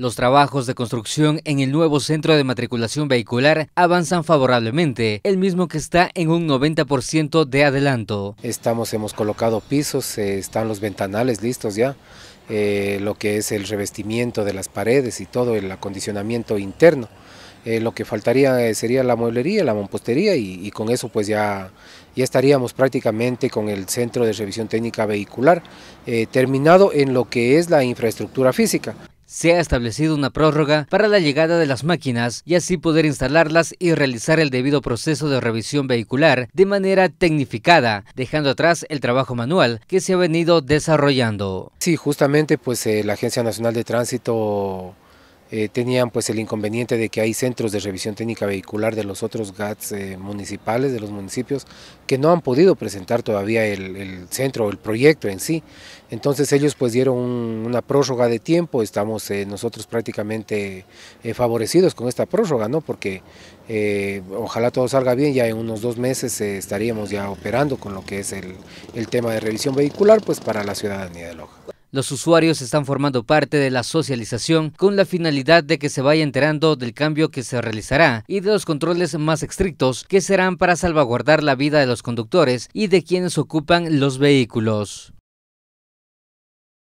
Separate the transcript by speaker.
Speaker 1: Los trabajos de construcción en el nuevo centro de matriculación vehicular avanzan
Speaker 2: favorablemente, el mismo que está en un 90% de adelanto. Estamos, hemos colocado pisos, eh, están los ventanales listos ya, eh, lo que es el revestimiento de las paredes y todo el acondicionamiento interno. Eh, lo que faltaría sería la mueblería, la mampostería y, con eso pues ya, ya estaríamos prácticamente con el centro de revisión técnica vehicular terminado en lo que es la infraestructura física
Speaker 1: se ha establecido una prórroga para la llegada de las máquinas y así poder instalarlas y realizar el debido proceso de revisión vehicular de manera tecnificada, dejando atrás el trabajo manual
Speaker 2: que se ha venido desarrollando. Sí, justamente pues eh, la Agencia Nacional de Tránsito eh, tenían pues el inconveniente de que hay centros de revisión técnica vehicular de los otros GATS eh, municipales, de los municipios, que no han podido presentar todavía el, centro el proyecto en sí. Entonces ellos pues dieron una prórroga de tiempo, estamos eh, nosotros prácticamente favorecidos con esta prórroga, ¿no? Porque ojalá todo salga bien, ya en unos dos meses estaríamos ya operando con lo que es el, el tema de revisión vehicular pues para la ciudadanía de Loja.
Speaker 1: Los usuarios están formando parte de la socialización con la finalidad de que se vaya enterando del cambio que se realizará y de los controles más estrictos que serán para salvaguardar la vida de los conductores y de quienes ocupan los vehículos.